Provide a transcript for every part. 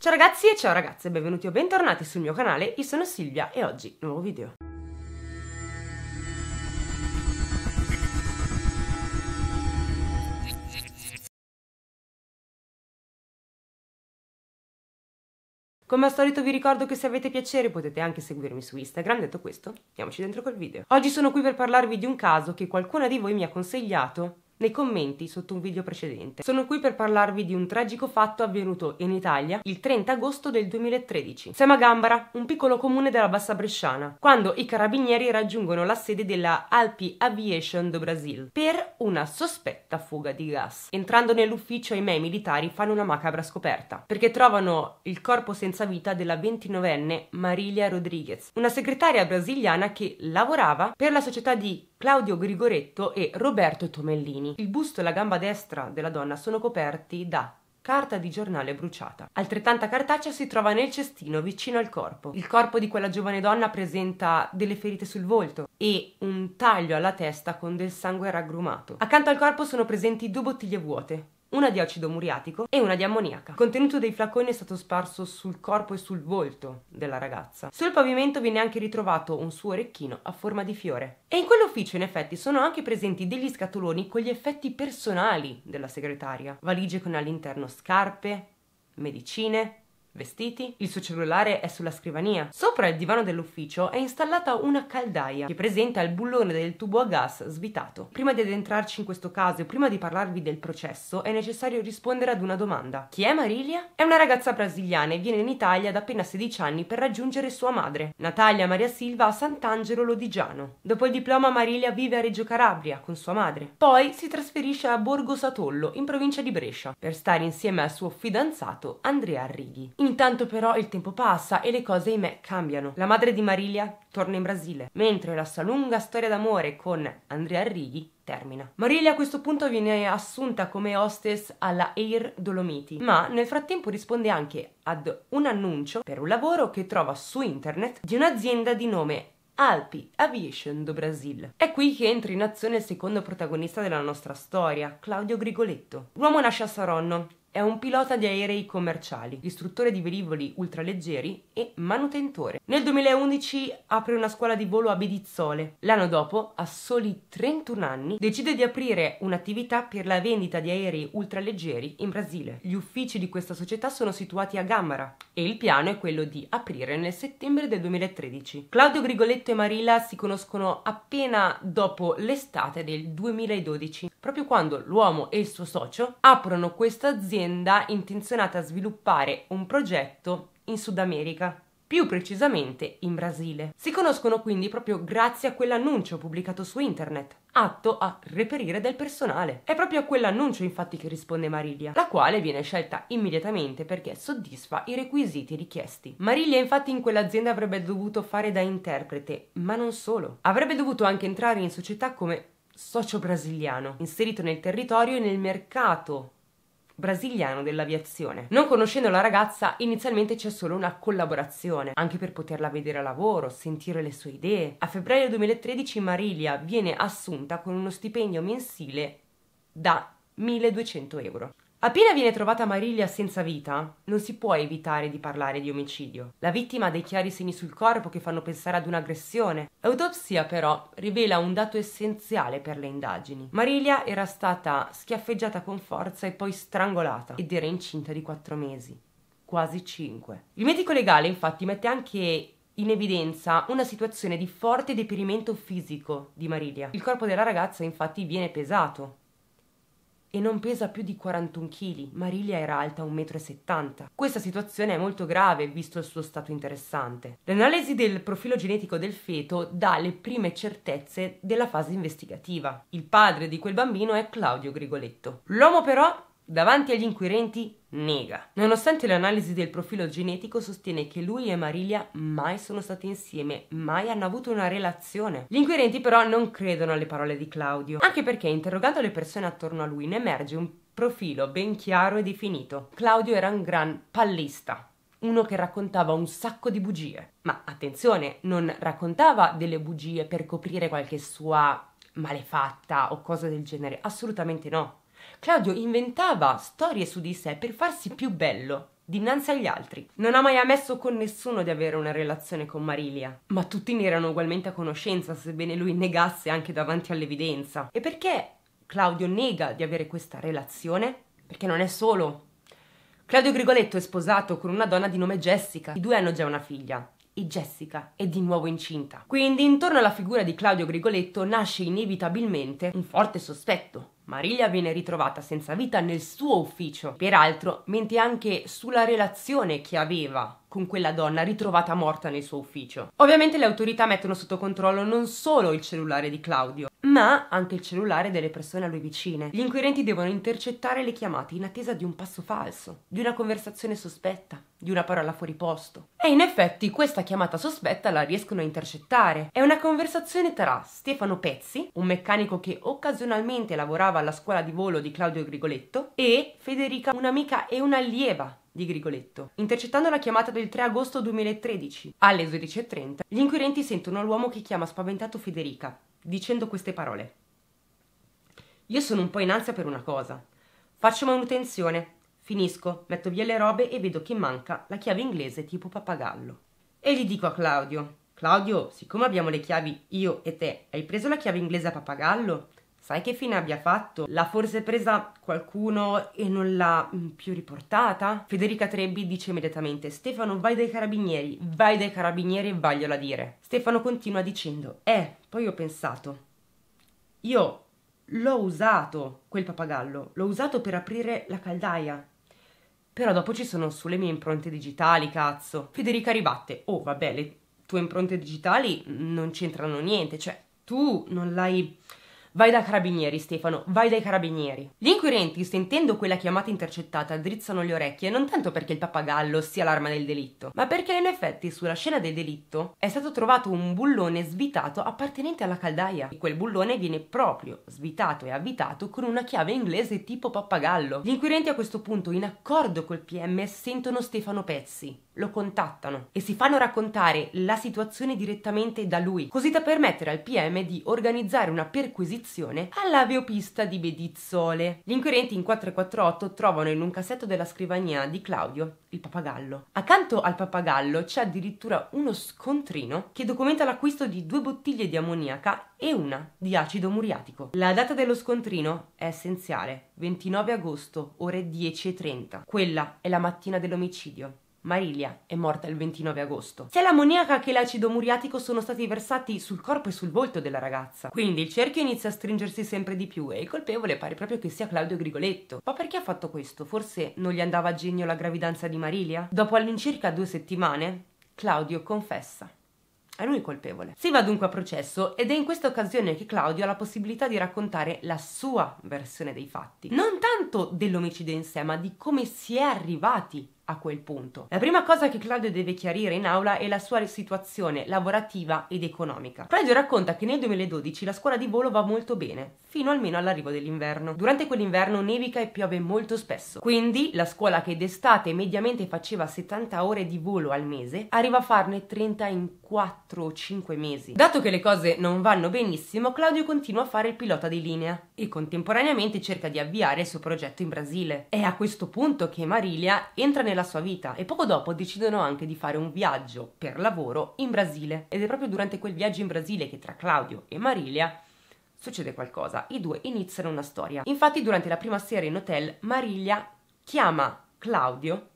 Ciao ragazzi e ciao ragazze, benvenuti o bentornati sul mio canale, io sono Silvia e oggi nuovo video. Come al solito vi ricordo che se avete piacere potete anche seguirmi su Instagram, detto questo, andiamoci dentro col video. Oggi sono qui per parlarvi di un caso che qualcuna di voi mi ha consigliato nei commenti sotto un video precedente. Sono qui per parlarvi di un tragico fatto avvenuto in Italia il 30 agosto del 2013. Siamo a Gambara, un piccolo comune della Bassa Bresciana, quando i carabinieri raggiungono la sede della Alpi Aviation do Brasil per una sospetta fuga di gas. Entrando nell'ufficio, i miei militari fanno una macabra scoperta, perché trovano il corpo senza vita della 29enne Marilia Rodriguez, una segretaria brasiliana che lavorava per la società di Claudio Grigoretto e Roberto Tomellini rami. Il busto e la gamba destra della donna sono coperti da carta di giornale bruciata. Altrettanta cartaccia si trova nel cestino vicino al corpo. Il corpo di quella giovane donna presenta delle ferite sul volto e un taglio alla testa con del sangue raggrumato. Accanto al corpo sono presenti due bottiglie vuote, una di acido muriatico e una di ammoniaca. Il contenuto dei flaconi è stato sparso sul corpo e sul volto della ragazza. Sul pavimento viene anche ritrovato un suo orecchino a forma di fiore. E in quell'ufficio, in effetti, sono anche presenti degli scatoloni con gli effetti personali della segretaria. Valigie con all'interno scarpe, medicine, vestiti, il suo cellulare è sulla scrivania. Sopra il divano dell'ufficio è installata una caldaia che presenta il bullone del tubo a gas svitato. Prima di addentrarci in questo caso e prima di parlarvi del processo è necessario rispondere ad una domanda. Chi è Marilia? È una ragazza brasiliana e viene in Italia da appena 16 anni per raggiungere sua madre, Natalia Maria Silva a Sant'Angelo Lodigiano. Dopo il diploma Marilia vive a Reggio Calabria con sua madre. Poi si trasferisce a Borgo Satollo in provincia di Brescia per stare insieme al suo fidanzato Andrea Arrighi. Intanto però il tempo passa e le cose in me cambiano. La madre di Marilia torna in Brasile, mentre la sua lunga storia d'amore con Andrea Righi termina. Marilia a questo punto viene assunta come hostess alla Air Dolomiti, ma nel frattempo risponde anche ad un annuncio per un lavoro che trova su internet di un'azienda di nome Alpi Aviation do Brasil. È qui che entra in azione il secondo protagonista della nostra storia, Claudio Grigoletto. L'uomo nasce a Saronno, è un pilota di aerei commerciali, istruttore di velivoli ultraleggeri e manutentore. Nel 2011 apre una scuola di volo a Bedizzole. L'anno dopo, a soli 31 anni, decide di aprire un'attività per la vendita di aerei ultraleggeri in Brasile. Gli uffici di questa società sono situati a Gamara e il piano è quello di aprire nel settembre del 2013. Claudio Grigoletto e Marilla si conoscono appena dopo l'estate del 2012, proprio quando l'uomo e il suo socio aprono questa azienda un'azienda intenzionata a sviluppare un progetto in Sud America più precisamente in Brasile. Si conoscono quindi proprio grazie a quell'annuncio pubblicato su internet, atto a reperire del personale. È proprio a quell'annuncio infatti che risponde Marilia, la quale viene scelta immediatamente perché soddisfa i requisiti richiesti. Marilia infatti in quell'azienda avrebbe dovuto fare da interprete, ma non solo. Avrebbe dovuto anche entrare in società come socio brasiliano, inserito nel territorio e nel mercato brasiliano dell'aviazione. Non conoscendo la ragazza, inizialmente c'è solo una collaborazione, anche per poterla vedere a lavoro, sentire le sue idee. A febbraio 2013 Marilia viene assunta con uno stipendio mensile da 1200 euro. Appena viene trovata Mariglia senza vita, non si può evitare di parlare di omicidio. La vittima ha dei chiari segni sul corpo che fanno pensare ad un'aggressione. L'autopsia però rivela un dato essenziale per le indagini. Mariglia era stata schiaffeggiata con forza e poi strangolata ed era incinta di quattro mesi, quasi cinque. Il medico legale infatti mette anche in evidenza una situazione di forte deperimento fisico di Mariglia. Il corpo della ragazza infatti viene pesato, e non pesa più di 41 kg. Marilia era alta 1,70 m. Questa situazione è molto grave visto il suo stato interessante. L'analisi del profilo genetico del feto dà le prime certezze della fase investigativa. Il padre di quel bambino è Claudio Grigoletto. L'uomo però Davanti agli inquirenti nega. Nonostante l'analisi del profilo genetico sostiene che lui e Marilia mai sono stati insieme, mai hanno avuto una relazione. Gli inquirenti però non credono alle parole di Claudio, anche perché interrogando le persone attorno a lui ne emerge un profilo ben chiaro e definito. Claudio era un gran pallista, uno che raccontava un sacco di bugie. Ma attenzione, non raccontava delle bugie per coprire qualche sua malefatta o cosa del genere, assolutamente no. Claudio inventava storie su di sé per farsi più bello dinanzi agli altri. Non ha mai ammesso con nessuno di avere una relazione con Marilia, ma tutti ne erano ugualmente a conoscenza, sebbene lui negasse anche davanti all'evidenza. E perché Claudio nega di avere questa relazione? Perché non è solo. Claudio Grigoletto è sposato con una donna di nome Jessica, i due hanno già una figlia. E Jessica è di nuovo incinta. Quindi intorno alla figura di Claudio Grigoletto nasce inevitabilmente un forte sospetto, Mariglia viene ritrovata senza vita nel suo ufficio, peraltro mente anche sulla relazione che aveva con quella donna ritrovata morta nel suo ufficio. Ovviamente le autorità mettono sotto controllo non solo il cellulare di Claudio, ma anche il cellulare delle persone a lui vicine. Gli inquirenti devono intercettare le chiamate in attesa di un passo falso, di una conversazione sospetta, di una parola fuori posto. E in effetti questa chiamata sospetta la riescono a intercettare. È una conversazione tra Stefano Pezzi, un meccanico che occasionalmente lavorava alla scuola di volo di Claudio Grigoletto, e Federica, un'amica e un'allieva di Grigoletto. Intercettando la chiamata del 3 agosto 2013 alle 12.30, gli inquirenti sentono l'uomo che chiama spaventato Federica, dicendo queste parole. Io sono un po' in ansia per una cosa. Faccio manutenzione, finisco, metto via le robe e vedo che manca la chiave inglese tipo pappagallo. E gli dico a Claudio, Claudio, siccome abbiamo le chiavi io e te, hai preso la chiave inglese a pappagallo? Sai che fine abbia fatto? L'ha forse presa qualcuno e non l'ha mm, più riportata? Federica Trebbi dice immediatamente Stefano vai dai carabinieri, vai dai carabinieri e vagliela dire. Stefano continua dicendo Eh, poi ho pensato, io l'ho usato quel papagallo, l'ho usato per aprire la caldaia. Però dopo ci sono sulle mie impronte digitali, cazzo. Federica ribatte, oh vabbè, le tue impronte digitali non c'entrano niente, cioè tu non l'hai Vai dai carabinieri, Stefano, vai dai carabinieri. Gli inquirenti, sentendo quella chiamata intercettata, drizzano le orecchie non tanto perché il pappagallo sia l'arma del delitto, ma perché in effetti sulla scena del delitto è stato trovato un bullone svitato appartenente alla caldaia. E quel bullone viene proprio svitato e avvitato con una chiave inglese tipo pappagallo. Gli inquirenti a questo punto, in accordo col PM, sentono Stefano Pezzi, lo contattano e si fanno raccontare la situazione direttamente da lui, così da permettere al PM di organizzare una perquisizione spedizione veopista di Bedizzole. Gli inquirenti in 448 trovano in un cassetto della scrivania di Claudio il papagallo. Accanto al papagallo c'è addirittura uno scontrino che documenta l'acquisto di due bottiglie di ammoniaca e una di acido muriatico. La data dello scontrino è essenziale, 29 agosto, ore 10.30. Quella è la mattina dell'omicidio. Marilia è morta il 29 agosto. Sia l'ammoniaca che l'acido muriatico sono stati versati sul corpo e sul volto della ragazza. Quindi il cerchio inizia a stringersi sempre di più e il colpevole pare proprio che sia Claudio Grigoletto. Ma perché ha fatto questo? Forse non gli andava a genio la gravidanza di Marilia? Dopo all'incirca due settimane, Claudio confessa. È lui colpevole. Si va dunque a processo ed è in questa occasione che Claudio ha la possibilità di raccontare la sua versione dei fatti. Non tanto dell'omicidio in sé, ma di come si è arrivati a quel punto. La prima cosa che Claudio deve chiarire in aula è la sua situazione lavorativa ed economica. Claudio racconta che nel 2012 la scuola di volo va molto bene, fino almeno all'arrivo dell'inverno. Durante quell'inverno nevica e piove molto spesso, quindi la scuola che d'estate mediamente faceva 70 ore di volo al mese arriva a farne 30 in 4 o 5 mesi. Dato che le cose non vanno benissimo, Claudio continua a fare il pilota di linea e contemporaneamente cerca di avviare il suo progetto in Brasile. È a questo punto che Marilia entra nella la sua vita e poco dopo decidono anche di fare un viaggio per lavoro in Brasile. Ed è proprio durante quel viaggio in Brasile che tra Claudio e Marilia succede qualcosa. I due iniziano una storia. Infatti durante la prima sera in hotel Marilia chiama Claudio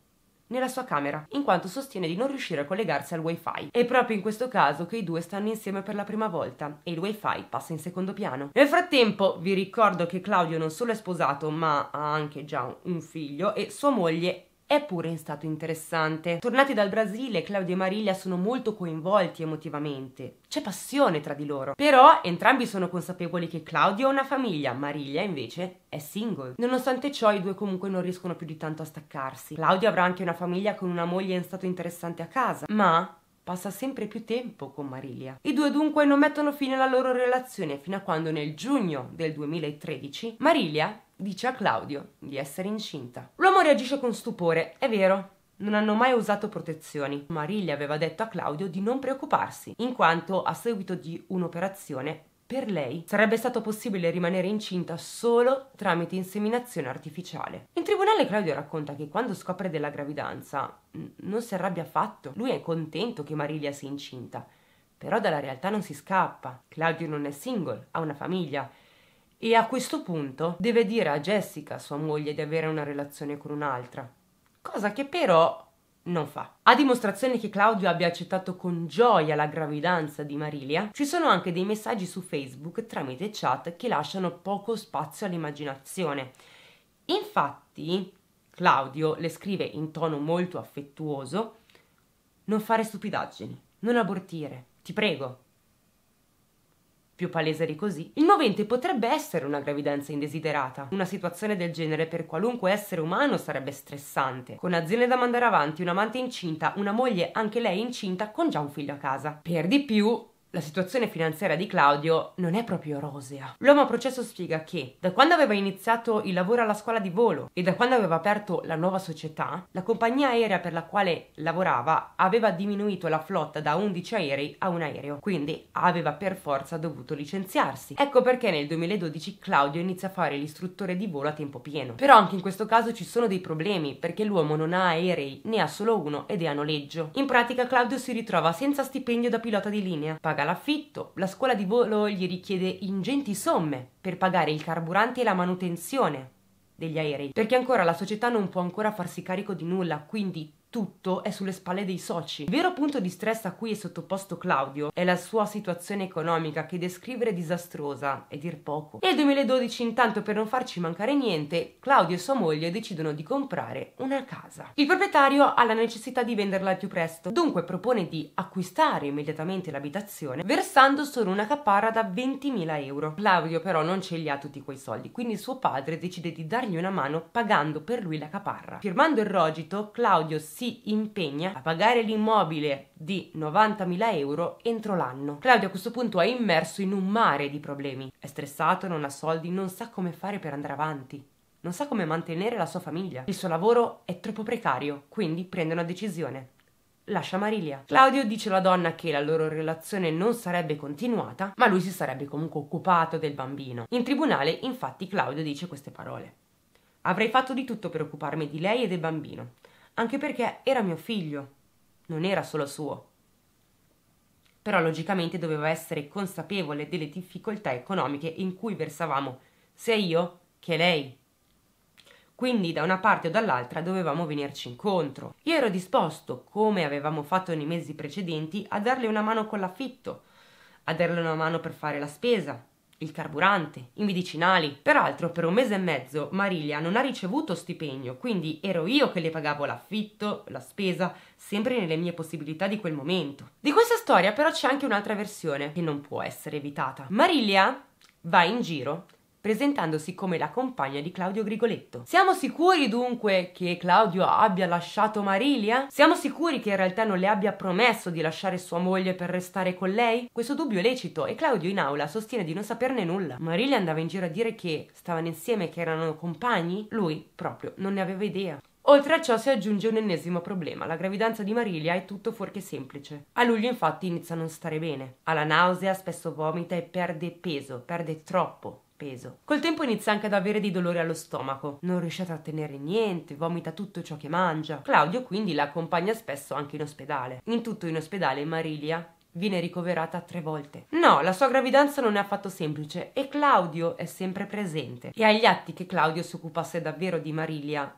nella sua camera, in quanto sostiene di non riuscire a collegarsi al wifi. È proprio in questo caso che i due stanno insieme per la prima volta e il wifi passa in secondo piano. Nel frattempo vi ricordo che Claudio non solo è sposato ma ha anche già un figlio e sua moglie è pure stato interessante. Tornati dal Brasile, Claudio e Marilia sono molto coinvolti emotivamente. C'è passione tra di loro. Però entrambi sono consapevoli che Claudio ha una famiglia, Marilia invece è single. Nonostante ciò, i due comunque non riescono più di tanto a staccarsi. Claudio avrà anche una famiglia con una moglie in stato interessante a casa, ma passa sempre più tempo con Marilia. I due dunque non mettono fine alla loro relazione fino a quando nel giugno del 2013 Marilia dice a Claudio di essere incinta. L'uomo reagisce con stupore, è vero. Non hanno mai usato protezioni. Marilia aveva detto a Claudio di non preoccuparsi, in quanto a seguito di un'operazione per lei sarebbe stato possibile rimanere incinta solo tramite inseminazione artificiale. In tribunale Claudio racconta che quando scopre della gravidanza non si arrabbia affatto, lui è contento che Marilia sia incinta, però dalla realtà non si scappa. Claudio non è single, ha una famiglia e a questo punto deve dire a Jessica, sua moglie, di avere una relazione con un'altra. Cosa che però non fa. A dimostrazione che Claudio abbia accettato con gioia la gravidanza di Marilia, ci sono anche dei messaggi su Facebook tramite chat che lasciano poco spazio all'immaginazione. Infatti, Claudio le scrive in tono molto affettuoso: Non fare stupidaggini, non abortire, ti prego. Più palese di così. Il movente potrebbe essere una gravidanza indesiderata. Una situazione del genere per qualunque essere umano sarebbe stressante. Con aziende da mandare avanti, un amante incinta, una moglie anche lei incinta con già un figlio a casa. Per di più, la situazione finanziaria di Claudio non è proprio rosea. L'uomo a processo spiega che, da quando aveva iniziato il lavoro alla scuola di volo e da quando aveva aperto la nuova società, la compagnia aerea per la quale lavorava aveva diminuito la flotta da 11 aerei a un aereo, quindi aveva per forza dovuto licenziarsi. Ecco perché nel 2012 Claudio inizia a fare l'istruttore di volo a tempo pieno. Però anche in questo caso ci sono dei problemi, perché l'uomo non ha aerei, ne ha solo uno ed è a noleggio. In pratica Claudio si ritrova senza stipendio da pilota di linea, pagato paga l'affitto, la scuola di volo gli richiede ingenti somme per pagare il carburante e la manutenzione degli aerei, perché ancora la società non può ancora farsi carico di nulla, quindi tutto è sulle spalle dei soci. Il vero punto di stress a cui è sottoposto Claudio è la sua situazione economica che descrivere disastrosa e dir poco. Nel 2012 intanto per non farci mancare niente, Claudio e sua moglie decidono di comprare una casa. Il proprietario ha la necessità di venderla al più presto, dunque propone di acquistare immediatamente l'abitazione versando solo una caparra da 20.000 euro. Claudio però non ce li ha tutti quei soldi, quindi suo padre decide di dargli una mano pagando per lui la caparra. Firmando il rogito, Claudio si si impegna a pagare l'immobile di 90.000 euro entro l'anno. Claudio a questo punto è immerso in un mare di problemi. È stressato, non ha soldi, non sa come fare per andare avanti. Non sa come mantenere la sua famiglia. Il suo lavoro è troppo precario, quindi prende una decisione lascia Marilia. Claudio dice alla donna che la loro relazione non sarebbe continuata, ma lui si sarebbe comunque occupato del bambino. In tribunale, infatti, Claudio dice queste parole. Avrei fatto di tutto per occuparmi di lei e del bambino anche perché era mio figlio, non era solo suo. Però logicamente doveva essere consapevole delle difficoltà economiche in cui versavamo, sia io che lei. Quindi da una parte o dall'altra dovevamo venirci incontro. Io ero disposto, come avevamo fatto nei mesi precedenti, a darle una mano con l'affitto, a darle una mano per fare la spesa, il carburante, i medicinali. Peraltro per un mese e mezzo Marilia non ha ricevuto stipendio, quindi ero io che le pagavo l'affitto, la spesa, sempre nelle mie possibilità di quel momento. Di questa storia però c'è anche un'altra versione che non può essere evitata. Marilia va in giro presentandosi come la compagna di Claudio Grigoletto. Siamo sicuri dunque che Claudio abbia lasciato Marilia? Siamo sicuri che in realtà non le abbia promesso di lasciare sua moglie per restare con lei? Questo dubbio è lecito e Claudio in aula sostiene di non saperne nulla. Marilia andava in giro a dire che stavano insieme, che erano compagni? Lui proprio non ne aveva idea. Oltre a ciò si aggiunge un ennesimo problema, la gravidanza di Marilia è tutto fuorché semplice. A luglio infatti inizia a non stare bene, ha la nausea, spesso vomita e perde peso, perde troppo peso. Col tempo inizia anche ad avere dei dolori allo stomaco, non riesce a trattenere niente, vomita tutto ciò che mangia. Claudio quindi la accompagna spesso anche in ospedale. In tutto in ospedale Marilia viene ricoverata tre volte. No, la sua gravidanza non è affatto semplice e Claudio è sempre presente. E agli atti che Claudio si occupasse davvero di Marilia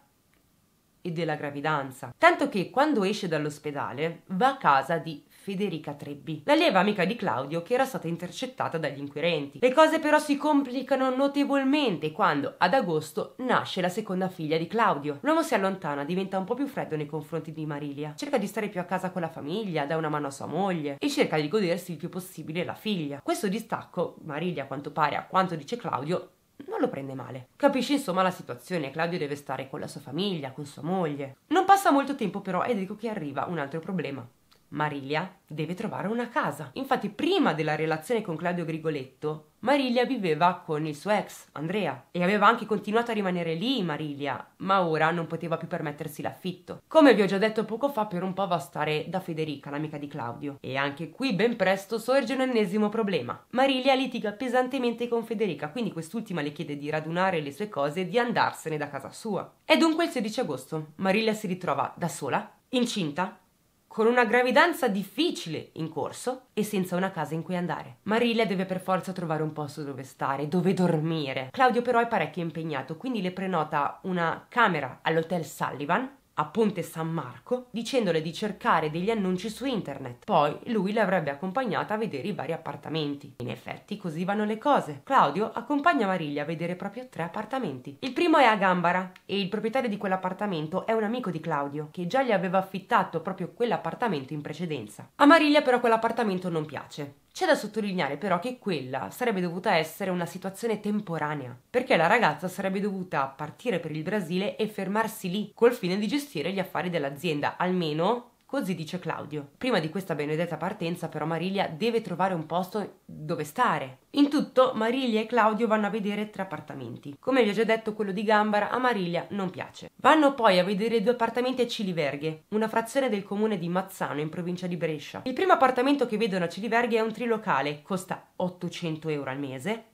e della gravidanza. Tanto che quando esce dall'ospedale va a casa di Federica Trebbi, l'allieva amica di Claudio che era stata intercettata dagli inquirenti. Le cose però si complicano notevolmente quando ad agosto nasce la seconda figlia di Claudio. L'uomo si allontana, diventa un po' più freddo nei confronti di Marilia, cerca di stare più a casa con la famiglia, dà una mano a sua moglie e cerca di godersi il più possibile la figlia. Questo distacco, Marilia a quanto pare, a quanto dice Claudio, non lo prende male. Capisce insomma la situazione, Claudio deve stare con la sua famiglia, con sua moglie. Non passa molto tempo però ed ecco che arriva un altro problema. Marilia deve trovare una casa. Infatti, prima della relazione con Claudio Grigoletto, Marilia viveva con il suo ex, Andrea, e aveva anche continuato a rimanere lì, Marilia, ma ora non poteva più permettersi l'affitto. Come vi ho già detto poco fa, per un po' va a stare da Federica, l'amica di Claudio. E anche qui ben presto sorge un ennesimo problema. Marilia litiga pesantemente con Federica, quindi quest'ultima le chiede di radunare le sue cose e di andarsene da casa sua. È dunque il 16 agosto, Marilia si ritrova da sola, incinta, con una gravidanza difficile in corso e senza una casa in cui andare. Marilla deve per forza trovare un posto dove stare, dove dormire. Claudio però è parecchio impegnato, quindi le prenota una camera all'hotel Sullivan a Ponte San Marco dicendole di cercare degli annunci su internet. Poi lui l'avrebbe accompagnata a vedere i vari appartamenti. In effetti così vanno le cose. Claudio accompagna Mariglia a vedere proprio tre appartamenti. Il primo è a Gambara e il proprietario di quell'appartamento è un amico di Claudio che già gli aveva affittato proprio quell'appartamento in precedenza. A Mariglia però quell'appartamento non piace c'è da sottolineare però che quella sarebbe dovuta essere una situazione temporanea, perché la ragazza sarebbe dovuta partire per il Brasile e fermarsi lì, col fine di gestire gli affari dell'azienda, almeno Così dice Claudio. Prima di questa benedetta partenza, però, Marilia deve trovare un posto dove stare. In tutto, Marilia e Claudio vanno a vedere tre appartamenti. Come vi ho già detto, quello di Gambara a Marilia non piace. Vanno poi a vedere due appartamenti a Ciliverghe, una frazione del comune di Mazzano, in provincia di Brescia. Il primo appartamento che vedono a Ciliverghe è un trilocale, costa 800 euro al mese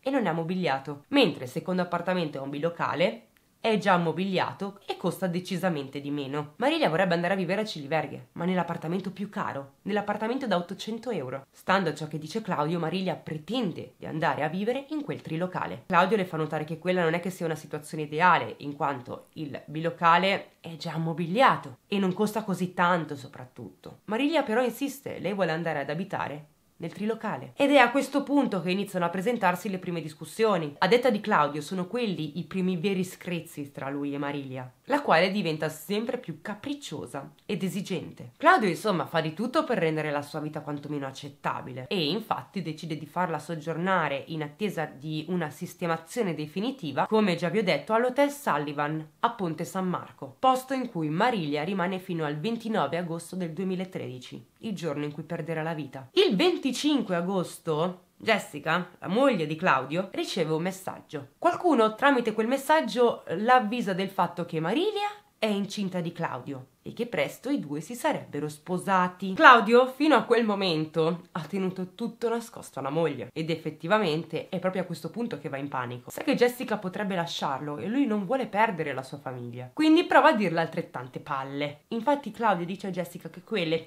e non è mobiliato, mentre il secondo appartamento è un bilocale è già ammobiliato e costa decisamente di meno. Marilia vorrebbe andare a vivere a Ciliverghe, ma nell'appartamento più caro, nell'appartamento da 800 euro. Stando a ciò che dice Claudio, Marilia pretende di andare a vivere in quel trilocale. Claudio le fa notare che quella non è che sia una situazione ideale, in quanto il bilocale è già ammobiliato e non costa così tanto soprattutto. Marilia però insiste, lei vuole andare ad abitare nel trilocale. Ed è a questo punto che iniziano a presentarsi le prime discussioni. A detta di Claudio sono quelli i primi veri screzi tra lui e Marilia, la quale diventa sempre più capricciosa ed esigente. Claudio insomma fa di tutto per rendere la sua vita quantomeno accettabile e infatti decide di farla soggiornare in attesa di una sistemazione definitiva, come già vi ho detto, all'Hotel Sullivan a Ponte San Marco, posto in cui Marilia rimane fino al 29 agosto del 2013, il giorno in cui perderà la vita. Il 20 25 agosto Jessica, la moglie di Claudio, riceve un messaggio. Qualcuno tramite quel messaggio l'avvisa del fatto che Marilia è incinta di Claudio e che presto i due si sarebbero sposati. Claudio fino a quel momento ha tenuto tutto nascosto alla moglie ed effettivamente è proprio a questo punto che va in panico. Sa che Jessica potrebbe lasciarlo e lui non vuole perdere la sua famiglia, quindi prova a dirle altrettante palle. Infatti Claudio dice a Jessica che quelle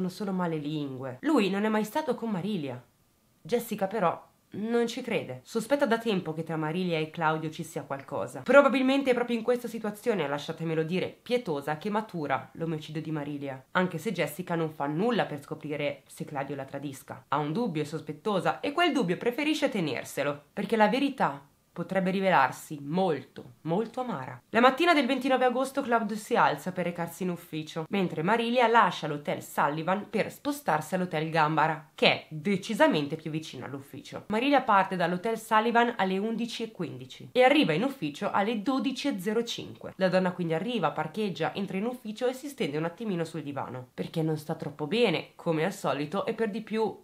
sono solo male lingue. Lui non è mai stato con Marilia. Jessica però non ci crede. Sospetta da tempo che tra Marilia e Claudio ci sia qualcosa. Probabilmente è proprio in questa situazione, lasciatemelo dire, pietosa che matura l'omicidio di Marilia. Anche se Jessica non fa nulla per scoprire se Claudio la tradisca. Ha un dubbio, è sospettosa e quel dubbio preferisce tenerselo. Perché la verità potrebbe rivelarsi molto, molto amara. La mattina del 29 agosto Claude si alza per recarsi in ufficio, mentre Marilia lascia l'hotel Sullivan per spostarsi all'hotel Gambara, che è decisamente più vicino all'ufficio. Marilia parte dall'hotel Sullivan alle 11.15 e arriva in ufficio alle 12.05. La donna quindi arriva, parcheggia, entra in ufficio e si stende un attimino sul divano, perché non sta troppo bene, come al solito, e per di più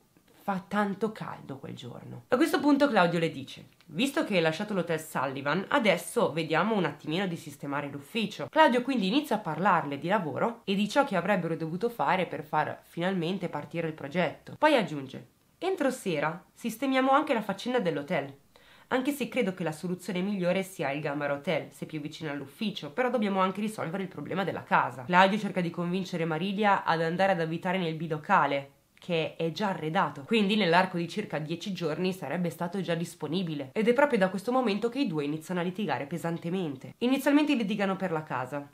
fa tanto caldo quel giorno. A questo punto Claudio le dice: Visto che hai lasciato l'hotel Sullivan, adesso vediamo un attimino di sistemare l'ufficio. Claudio quindi inizia a parlarle di lavoro e di ciò che avrebbero dovuto fare per far finalmente partire il progetto. Poi aggiunge: Entro sera sistemiamo anche la faccenda dell'hotel anche se credo che la soluzione migliore sia il Gamar Hotel, se più vicino all'ufficio, però dobbiamo anche risolvere il problema della casa. Claudio cerca di convincere Marilia ad andare ad abitare nel bilocale, che è già arredato, quindi nell'arco di circa 10 giorni sarebbe stato già disponibile ed è proprio da questo momento che i due iniziano a litigare pesantemente. Inizialmente litigano per la casa,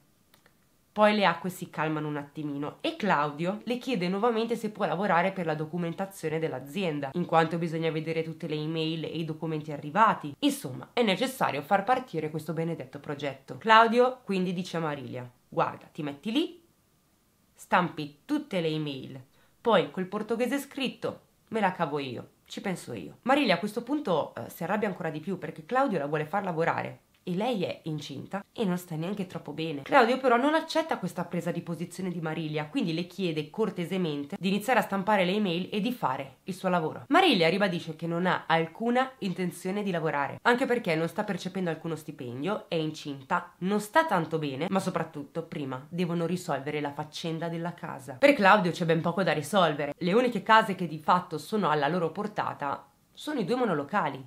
poi le acque si calmano un attimino e Claudio le chiede nuovamente se può lavorare per la documentazione dell'azienda, in quanto bisogna vedere tutte le email e i documenti arrivati. Insomma, è necessario far partire questo benedetto progetto. Claudio quindi dice a Marilia: Guarda, ti metti lì, stampi tutte le email, poi quel portoghese scritto me la cavo io, ci penso io. Marilia a questo punto eh, si arrabbia ancora di più perché Claudio la vuole far lavorare e lei è incinta e non sta neanche troppo bene. Claudio però non accetta questa presa di posizione di Marilia, quindi le chiede cortesemente di iniziare a stampare le email e di fare il suo lavoro. Marilia ribadisce che non ha alcuna intenzione di lavorare, anche perché non sta percependo alcuno stipendio, è incinta, non sta tanto bene, ma soprattutto prima devono risolvere la faccenda della casa. Per Claudio c'è ben poco da risolvere, le uniche case che di fatto sono alla loro portata sono i due monolocali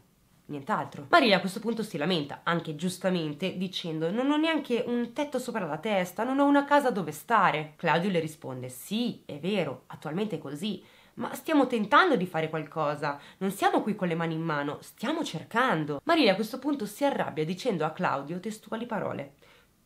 nient'altro. Maria a questo punto si lamenta, anche giustamente, dicendo non ho neanche un tetto sopra la testa, non ho una casa dove stare. Claudio le risponde sì, è vero, attualmente è così, ma stiamo tentando di fare qualcosa, non siamo qui con le mani in mano, stiamo cercando. Maria a questo punto si arrabbia dicendo a Claudio testuali parole.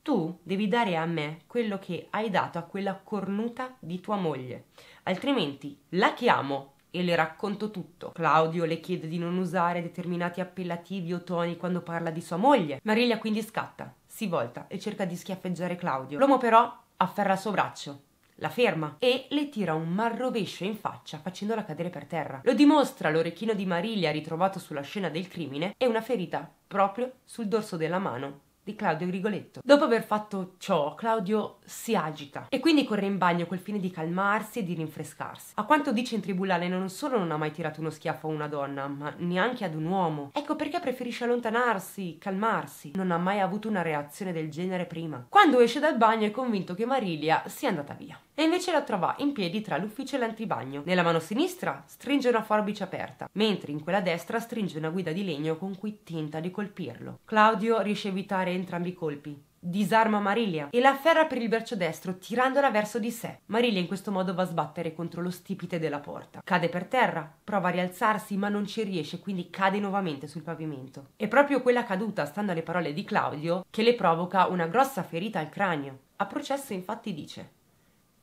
Tu devi dare a me quello che hai dato a quella cornuta di tua moglie, altrimenti la chiamo e le racconto tutto. Claudio le chiede di non usare determinati appellativi o toni quando parla di sua moglie. Mariglia quindi scatta, si volta e cerca di schiaffeggiare Claudio. L'uomo però afferra il suo braccio, la ferma e le tira un marrovescio in faccia facendola cadere per terra. Lo dimostra l'orecchino di Mariglia ritrovato sulla scena del crimine e una ferita proprio sul dorso della mano di Claudio Grigoletto. Dopo aver fatto ciò, Claudio si agita e quindi corre in bagno col fine di calmarsi e di rinfrescarsi. A quanto dice in tribunale, non solo non ha mai tirato uno schiaffo a una donna, ma neanche ad un uomo. Ecco perché preferisce allontanarsi, calmarsi. Non ha mai avuto una reazione del genere prima. Quando esce dal bagno è convinto che Marilia sia andata via e invece la trova in piedi tra l'ufficio e l'antibagno. Nella mano sinistra stringe una forbice aperta, mentre in quella destra stringe una guida di legno con cui tenta di colpirlo. Claudio riesce a evitare entrambi i colpi. Disarma Marilia e la afferra per il braccio destro tirandola verso di sé. Marilia in questo modo va a sbattere contro lo stipite della porta. Cade per terra, prova a rialzarsi ma non ci riesce quindi cade nuovamente sul pavimento. È proprio quella caduta, stando alle parole di Claudio, che le provoca una grossa ferita al cranio. A processo infatti dice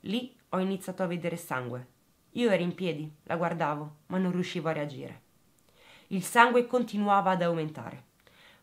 Lì ho iniziato a vedere sangue. Io ero in piedi, la guardavo, ma non riuscivo a reagire. Il sangue continuava ad aumentare.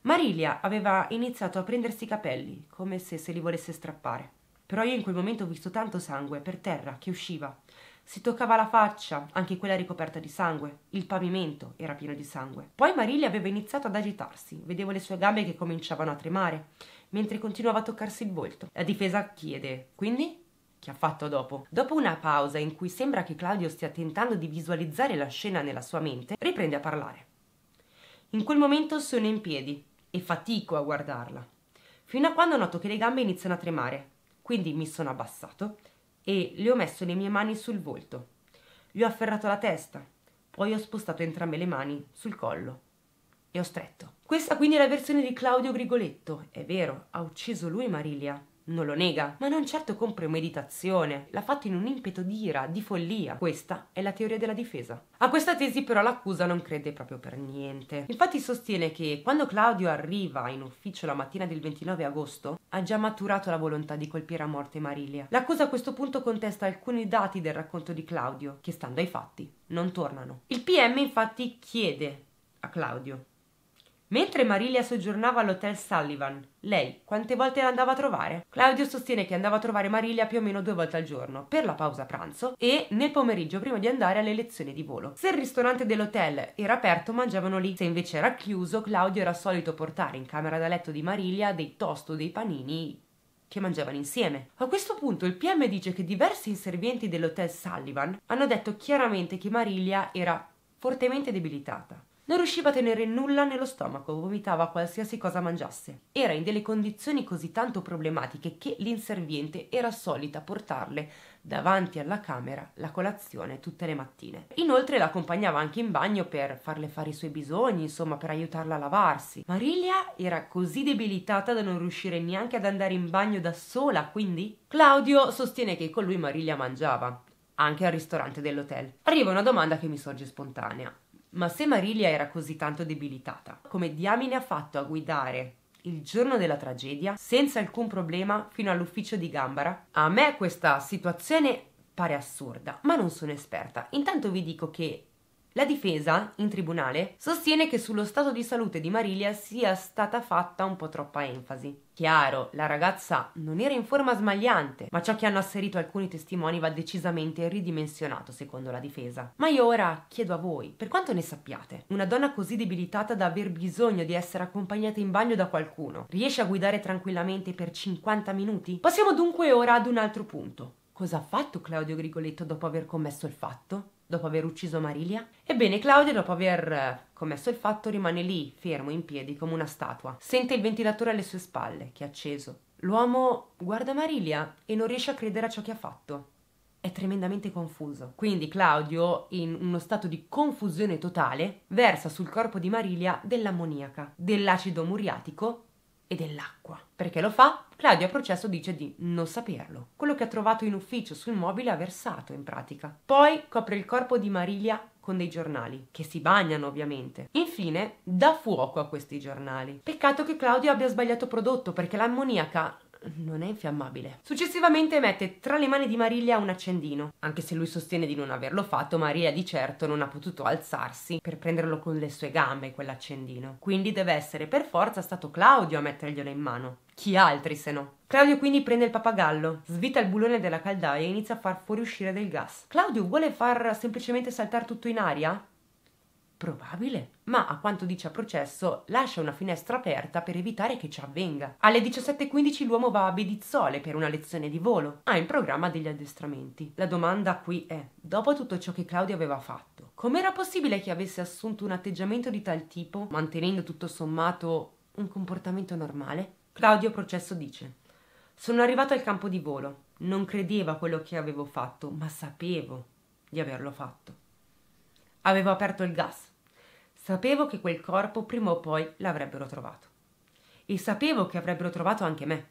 Marilia aveva iniziato a prendersi i capelli, come se se li volesse strappare. Però io in quel momento ho visto tanto sangue per terra che usciva. Si toccava la faccia, anche quella ricoperta di sangue, il pavimento era pieno di sangue. Poi Marilia aveva iniziato ad agitarsi, vedevo le sue gambe che cominciavano a tremare, mentre continuava a toccarsi il volto. La difesa chiede: Quindi? che ha fatto dopo. Dopo una pausa in cui sembra che Claudio stia tentando di visualizzare la scena nella sua mente, riprende a parlare. In quel momento sono in piedi e fatico a guardarla, fino a quando noto che le gambe iniziano a tremare, quindi mi sono abbassato e le ho messo le mie mani sul volto. Gli ho afferrato la testa, poi ho spostato entrambe le mani sul collo e ho stretto. Questa quindi è la versione di Claudio Grigoletto, è vero, ha ucciso lui Marilia, non lo nega, ma non certo con premeditazione, l'ha fatto in un impeto di ira, di follia. Questa è la teoria della difesa. A questa tesi però l'accusa non crede proprio per niente. Infatti sostiene che quando Claudio arriva in ufficio la mattina del 29 agosto, ha già maturato la volontà di colpire a morte Marilia. L'accusa a questo punto contesta alcuni dati del racconto di Claudio, che stando ai fatti non tornano. Il PM infatti chiede a Claudio Mentre Marilia soggiornava all'hotel Sullivan, lei quante volte l'andava a trovare? Claudio sostiene che andava a trovare Marilia più o meno due volte al giorno, per la pausa pranzo e nel pomeriggio prima di andare alle lezioni di volo. Se il ristorante dell'hotel era aperto, mangiavano lì. Se invece era chiuso, Claudio era solito portare in camera da letto di Marilia dei toast o dei panini che mangiavano insieme. A questo punto il PM dice che diversi inservienti dell'hotel Sullivan hanno detto chiaramente che Marilia era fortemente debilitata non riusciva a tenere nulla nello stomaco, vomitava qualsiasi cosa mangiasse. Era in delle condizioni così tanto problematiche che l'inserviente era solita portarle davanti alla camera la colazione tutte le mattine. Inoltre l'accompagnava anche in bagno per farle fare i suoi bisogni, insomma per aiutarla a lavarsi. Marilia era così debilitata da non riuscire neanche ad andare in bagno da sola, quindi Claudio sostiene che con lui Marilia mangiava, anche al ristorante dell'hotel. Arriva una domanda che mi sorge spontanea. Ma se Marilia era così tanto debilitata, come diamine ha fatto a guidare il giorno della tragedia senza alcun problema fino all'ufficio di Gambara? A me questa situazione pare assurda, ma non sono esperta. Intanto vi dico che la difesa, in tribunale, sostiene che sullo stato di salute di Marilia sia stata fatta un po' troppa enfasi. Chiaro, la ragazza non era in forma smagliante, ma ciò che hanno asserito alcuni testimoni va decisamente ridimensionato secondo la difesa. Ma io ora chiedo a voi, per quanto ne sappiate, una donna così debilitata da aver bisogno di essere accompagnata in bagno da qualcuno, riesce a guidare tranquillamente per 50 minuti? Passiamo dunque ora ad un altro punto. Cosa ha fatto Claudio Grigoletto dopo aver commesso il fatto? dopo aver ucciso Marilia? Ebbene, Claudio, dopo aver eh, commesso il fatto, rimane lì, fermo, in piedi, come una statua. Sente il ventilatore alle sue spalle, che è acceso. L'uomo guarda Marilia e non riesce a credere a ciò che ha fatto. È tremendamente confuso. Quindi Claudio, in uno stato di confusione totale, versa sul corpo di Marilia dell'ammoniaca, dell'acido muriatico e dell'acqua. Perché lo fa? Claudio a processo dice di non saperlo. Quello che ha trovato in ufficio sul mobile ha versato in pratica. Poi copre il corpo di Marilia con dei giornali, che si bagnano ovviamente. Infine dà fuoco a questi giornali. Peccato che Claudio abbia sbagliato prodotto perché l'ammoniaca non è infiammabile. Successivamente mette tra le mani di Marilia un accendino. Anche se lui sostiene di non averlo fatto, Marilia di certo non ha potuto alzarsi per prenderlo con le sue gambe quell'accendino. Quindi deve essere per forza stato Claudio a metterglielo in mano. Chi altri se no? Claudio quindi prende il papagallo, svita il bulone della caldaia e inizia a far fuoriuscire del gas. Claudio vuole far semplicemente saltare tutto in aria? Probabile. Ma, a quanto dice a processo, lascia una finestra aperta per evitare che ci avvenga. Alle 17.15 l'uomo va a Bedizzole per una lezione di volo. Ha in programma degli addestramenti. La domanda qui è, dopo tutto ciò che Claudio aveva fatto, com'era possibile che avesse assunto un atteggiamento di tal tipo, mantenendo tutto sommato un comportamento normale? Claudio Processo dice, sono arrivato al campo di volo. Non credevo a quello che avevo fatto, ma sapevo di averlo fatto. Avevo aperto il gas. Sapevo che quel corpo prima o poi l'avrebbero trovato. E sapevo che avrebbero trovato anche me.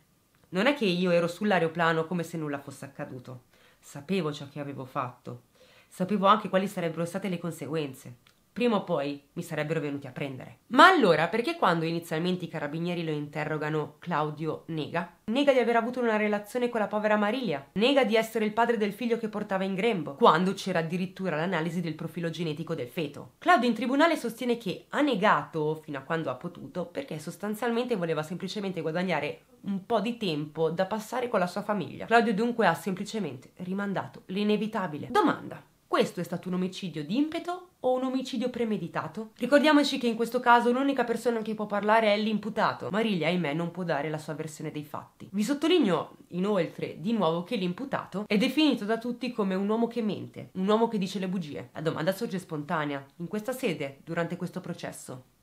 Non è che io ero sull'aeroplano come se nulla fosse accaduto. Sapevo ciò che avevo fatto. Sapevo anche quali sarebbero state le conseguenze prima o poi mi sarebbero venuti a prendere. Ma allora, perché quando inizialmente i carabinieri lo interrogano, Claudio nega? Nega di aver avuto una relazione con la povera Marilia, nega di essere il padre del figlio che portava in grembo, quando c'era addirittura l'analisi del profilo genetico del feto. Claudio in tribunale sostiene che ha negato fino a quando ha potuto perché sostanzialmente voleva semplicemente guadagnare un po' di tempo da passare con la sua famiglia. Claudio dunque ha semplicemente rimandato l'inevitabile. Domanda. Questo è stato un omicidio d'impeto o un omicidio premeditato? Ricordiamoci che in questo caso l'unica persona che può parlare è l'imputato. Mariglia, ahimè, non può dare la sua versione dei fatti. Vi sottolineo inoltre di nuovo che l'imputato è definito da tutti come un uomo che mente, un uomo che dice le bugie. La domanda sorge spontanea, in questa sede, durante questo processo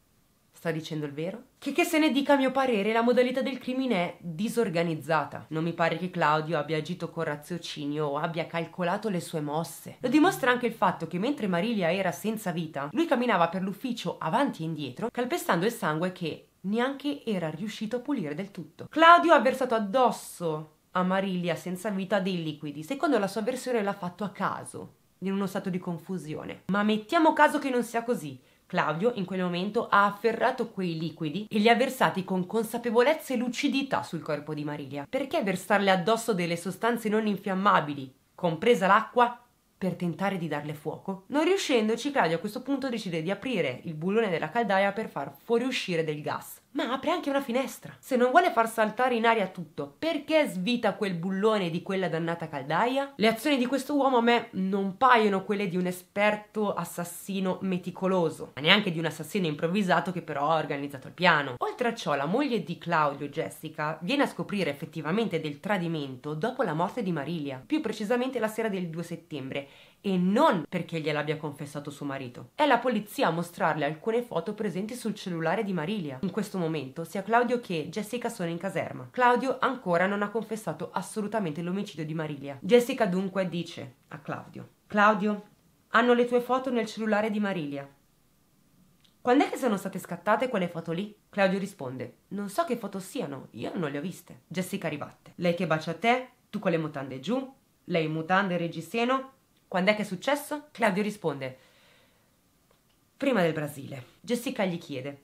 sta dicendo il vero? Che che se ne dica a mio parere, la modalità del crimine è disorganizzata. Non mi pare che Claudio abbia agito con raziocinio o abbia calcolato le sue mosse. Lo dimostra anche il fatto che mentre Marilia era senza vita, lui camminava per l'ufficio avanti e indietro, calpestando il sangue che neanche era riuscito a pulire del tutto. Claudio ha versato addosso a Marilia senza vita dei liquidi. Secondo la sua versione l'ha fatto a caso, in uno stato di confusione. Ma mettiamo caso che non sia così. Claudio in quel momento ha afferrato quei liquidi e li ha versati con consapevolezza e lucidità sul corpo di Marilia. Perché versarle addosso delle sostanze non infiammabili, compresa l'acqua, per tentare di darle fuoco? Non riuscendoci, Claudio a questo punto decide di aprire il bullone della caldaia per far fuoriuscire del gas ma apre anche una finestra. Se non vuole far saltare in aria tutto, perché svita quel bullone di quella dannata caldaia? Le azioni di questo uomo a me non paiono quelle di un esperto assassino meticoloso, ma neanche di un assassino improvvisato che però ha organizzato il piano. Oltre a ciò, la moglie di Claudio, Jessica, viene a scoprire effettivamente del tradimento dopo la morte di Marilia, più precisamente la sera del 2 settembre, e non perché gliel'abbia confessato suo marito. È la polizia a mostrarle alcune foto presenti sul cellulare di Marilia. In questo momento sia Claudio che Jessica sono in caserma. Claudio ancora non ha confessato assolutamente l'omicidio di Marilia. Jessica dunque dice a Claudio: Claudio, hanno le tue foto nel cellulare di Marilia. Quando è che sono state scattate quelle foto lì? Claudio risponde: Non so che foto siano, io non le ho viste. Jessica ribatte: Lei che bacia te, tu con le mutande giù, lei in mutande e reggiseno, quando è che è successo? Claudio risponde: Prima del Brasile. Jessica gli chiede: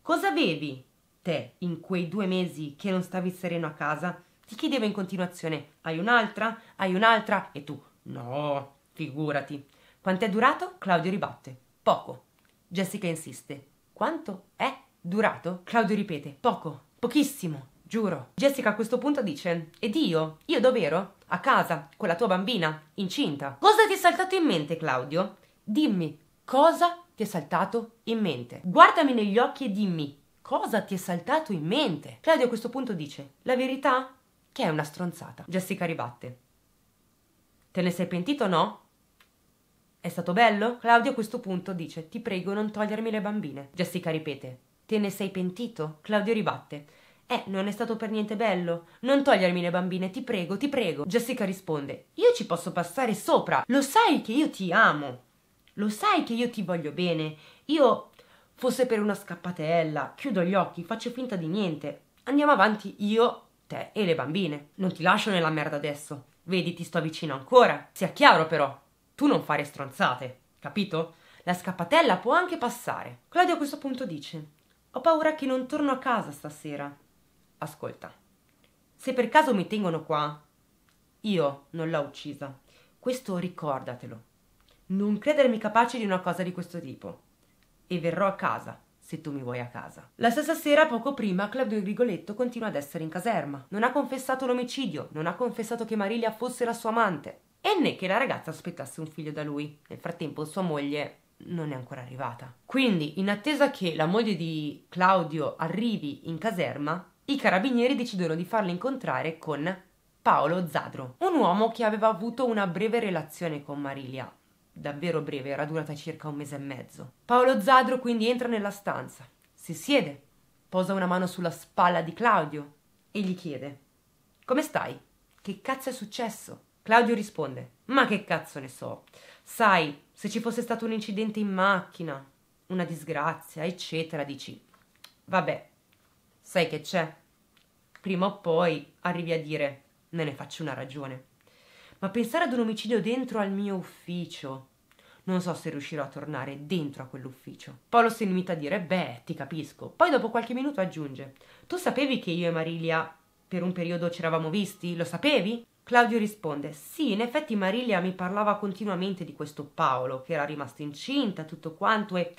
Cosa avevi te in quei due mesi che non stavi sereno a casa? Ti chiedeva in continuazione: Hai un'altra? Hai un'altra? E tu: No, figurati. Quant'è durato? Claudio ribatte: Poco. Jessica insiste: Quanto è durato? Claudio ripete: Poco, pochissimo giuro. Jessica a questo punto dice, ed io? Io dov'ero? A casa, con la tua bambina, incinta. Cosa ti è saltato in mente, Claudio? Dimmi, cosa ti è saltato in mente? Guardami negli occhi e dimmi, cosa ti è saltato in mente? Claudio a questo punto dice, la verità? Che è una stronzata. Jessica ribatte, te ne sei pentito o no? È stato bello? Claudio a questo punto dice, ti prego non togliermi le bambine. Jessica ripete, te ne sei pentito? Claudio ribatte, eh, non è stato per niente bello. Non togliermi le bambine, ti prego, ti prego. Jessica risponde: Io ci posso passare sopra. Lo sai che io ti amo. Lo sai che io ti voglio bene. Io fosse per una scappatella, chiudo gli occhi, faccio finta di niente. Andiamo avanti io, te e le bambine. Non ti lascio nella merda adesso. Vedi, ti sto vicino ancora. Sia chiaro però, tu non fare stronzate, capito? La scappatella può anche passare. Claudio a questo punto dice: Ho paura che non torno a casa stasera. Ascolta, se per caso mi tengono qua, io non l'ho uccisa. Questo ricordatelo. Non credermi capace di una cosa di questo tipo. E verrò a casa se tu mi vuoi a casa. La stessa sera, poco prima, Claudio Grigoletto continua ad essere in caserma. Non ha confessato l'omicidio, non ha confessato che Marilia fosse la sua amante. E né che la ragazza aspettasse un figlio da lui. Nel frattempo sua moglie non è ancora arrivata. Quindi, in attesa che la moglie di Claudio arrivi in caserma, i carabinieri decidono di farlo incontrare con Paolo Zadro, un uomo che aveva avuto una breve relazione con Marilia, davvero breve, era durata circa un mese e mezzo. Paolo Zadro quindi entra nella stanza, si siede, posa una mano sulla spalla di Claudio e gli chiede: Come stai? Che cazzo è successo? Claudio risponde: Ma che cazzo ne so? Sai, se ci fosse stato un incidente in macchina, una disgrazia, eccetera, dici: Vabbè, sai che c'è, prima o poi arrivi a dire me ne faccio una ragione. Ma pensare ad un omicidio dentro al mio ufficio, non so se riuscirò a tornare dentro a quell'ufficio. Paolo si limita a dire beh, ti capisco. Poi dopo qualche minuto aggiunge tu sapevi che io e Marilia per un periodo ci eravamo visti? Lo sapevi? Claudio risponde sì, in effetti Marilia mi parlava continuamente di questo Paolo che era rimasto incinta, tutto quanto e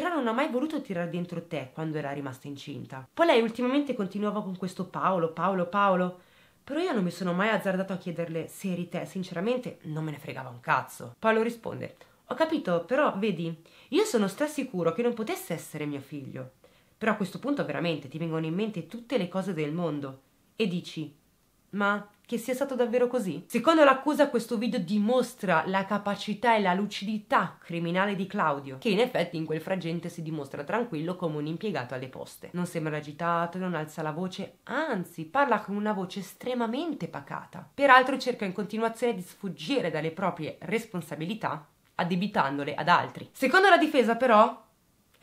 però non ha mai voluto tirare dentro te quando era rimasta incinta. Poi lei ultimamente continuava con questo Paolo, Paolo, Paolo, però io non mi sono mai azzardato a chiederle se eri te, sinceramente non me ne fregava un cazzo. Paolo risponde, ho capito, però vedi, io sono strassicuro che non potesse essere mio figlio. Però a questo punto veramente ti vengono in mente tutte le cose del mondo e dici, ma che sia stato davvero così? Secondo l'accusa questo video dimostra la capacità e la lucidità criminale di Claudio, che in effetti in quel fragente si dimostra tranquillo come un impiegato alle poste. Non sembra agitato, non alza la voce, anzi parla con una voce estremamente pacata. Peraltro cerca in continuazione di sfuggire dalle proprie responsabilità addebitandole ad altri. Secondo la difesa però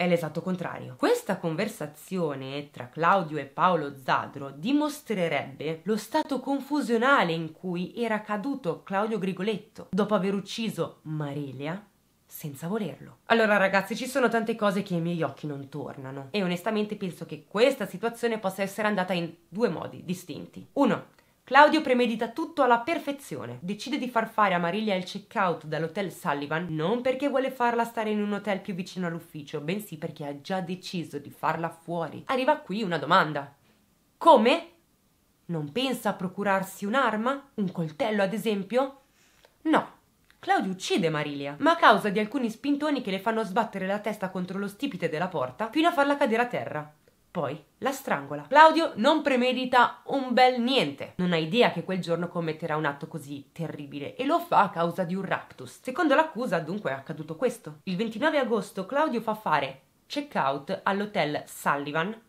è l'esatto contrario. Questa conversazione tra Claudio e Paolo Zadro dimostrerebbe lo stato confusionale in cui era caduto Claudio Grigoletto dopo aver ucciso Marilia senza volerlo. Allora ragazzi, ci sono tante cose che ai miei occhi non tornano e onestamente penso che questa situazione possa essere andata in due modi distinti. Uno, Claudio premedita tutto alla perfezione. Decide di far fare a Marilia il checkout dall'hotel Sullivan non perché vuole farla stare in un hotel più vicino all'ufficio, bensì perché ha già deciso di farla fuori. Arriva qui una domanda. Come? Non pensa a procurarsi un'arma? Un coltello, ad esempio? No. Claudio uccide Marilia, ma a causa di alcuni spintoni che le fanno sbattere la testa contro lo stipite della porta fino a farla cadere a terra. Poi la strangola. Claudio non premedita un bel niente. Non ha idea che quel giorno commetterà un atto così terribile e lo fa a causa di un raptus. Secondo l'accusa, dunque, è accaduto questo. Il 29 agosto Claudio fa fare check out all'hotel Sullivan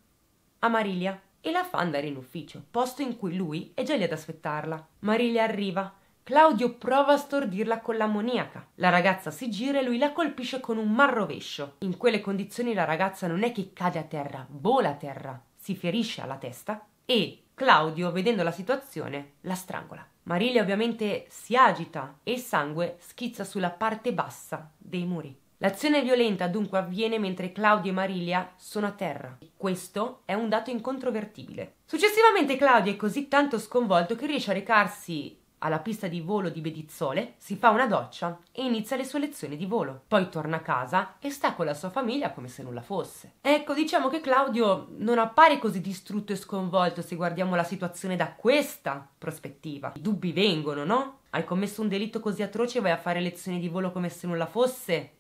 a Marilia e la fa andare in ufficio, posto in cui lui è già lì ad aspettarla. Marilia arriva, Claudio prova a stordirla con l'ammoniaca. La ragazza si gira e lui la colpisce con un marrovescio. In quelle condizioni la ragazza non è che cade a terra, vola a terra, si ferisce alla testa e Claudio, vedendo la situazione, la strangola. Marilia ovviamente si agita e il sangue schizza sulla parte bassa dei muri. L'azione violenta dunque avviene mentre Claudio e Marilia sono a terra. Questo è un dato incontrovertibile. Successivamente Claudio è così tanto sconvolto che riesce a recarsi alla pista di volo di Bedizzole, si fa una doccia e inizia le sue lezioni di volo. Poi torna a casa e sta con la sua famiglia come se nulla fosse. Ecco, diciamo che Claudio non appare così distrutto e sconvolto se guardiamo la situazione da questa prospettiva. I dubbi vengono, no? Hai commesso un delitto così atroce e vai a fare lezioni di volo come se nulla fosse?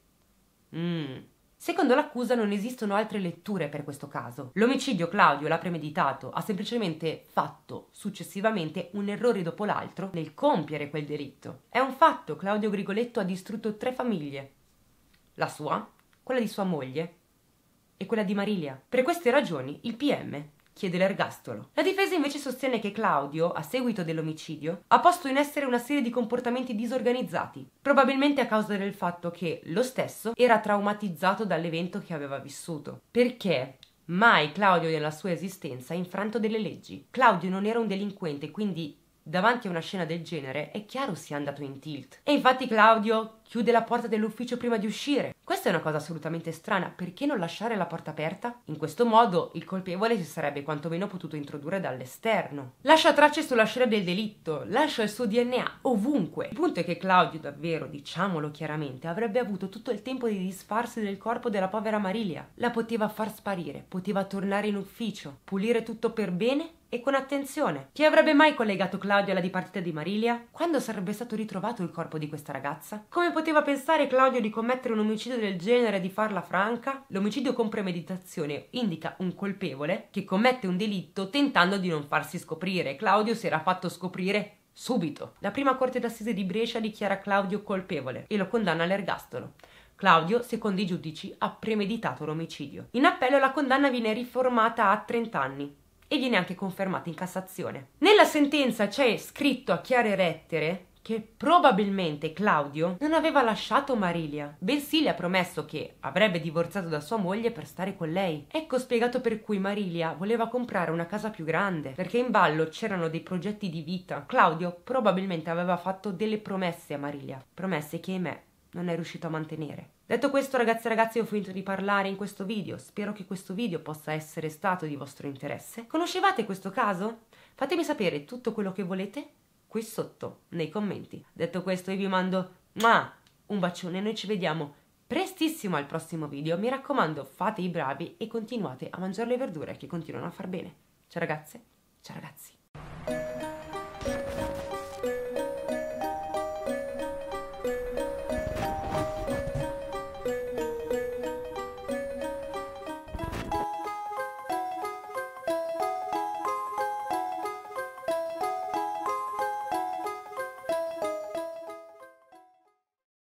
Mmm. Secondo l'accusa non esistono altre letture per questo caso. L'omicidio Claudio l'ha premeditato, ha semplicemente fatto successivamente un errore dopo l'altro nel compiere quel delitto. È un fatto, Claudio Grigoletto ha distrutto tre famiglie. La sua, quella di sua moglie e quella di Marilia. Per queste ragioni il PM chiede l'ergastolo. La difesa invece sostiene che Claudio, a seguito dell'omicidio, ha posto in essere una serie di comportamenti disorganizzati, probabilmente a causa del fatto che lo stesso era traumatizzato dall'evento che aveva vissuto. Perché Mai Claudio nella sua esistenza ha infranto delle leggi. Claudio non era un delinquente, quindi Davanti a una scena del genere è chiaro sia andato in tilt. E infatti Claudio chiude la porta dell'ufficio prima di uscire. Questa è una cosa assolutamente strana, perché non lasciare la porta aperta? In questo modo il colpevole si sarebbe quantomeno potuto introdurre dall'esterno. Lascia tracce sulla scena del delitto, lascia il suo DNA ovunque. Il punto è che Claudio davvero, diciamolo chiaramente, avrebbe avuto tutto il tempo di disfarsi del corpo della povera Marilia. La poteva far sparire, poteva tornare in ufficio, pulire tutto per bene e con attenzione. Chi avrebbe mai collegato Claudio alla dipartita di Marilia? Quando sarebbe stato ritrovato il corpo di questa ragazza? Come poteva pensare Claudio di commettere un omicidio del genere e di farla franca? L'omicidio con premeditazione indica un colpevole che commette un delitto tentando di non farsi scoprire. Claudio si era fatto scoprire subito. La prima corte d'assise di Brescia dichiara Claudio colpevole e lo condanna all'ergastolo. Claudio, secondo i giudici, ha premeditato l'omicidio. In appello la condanna viene riformata a 30 anni e viene anche confermata in Cassazione. Nella sentenza c'è scritto a chiare lettere che probabilmente Claudio non aveva lasciato Marilia, bensì le ha promesso che avrebbe divorziato da sua moglie per stare con lei. Ecco spiegato per cui Marilia voleva comprare una casa più grande, perché in ballo c'erano dei progetti di vita. Claudio probabilmente aveva fatto delle promesse a Marilia, promesse che, ahimè, non è riuscito a mantenere. Detto questo ragazzi e ragazzi ho finito di parlare in questo video, spero che questo video possa essere stato di vostro interesse. Conoscevate questo caso? Fatemi sapere tutto quello che volete qui sotto nei commenti. Detto questo io vi mando un bacione, noi ci vediamo prestissimo al prossimo video, mi raccomando fate i bravi e continuate a mangiare le verdure che continuano a far bene. Ciao ragazze, ciao ragazzi.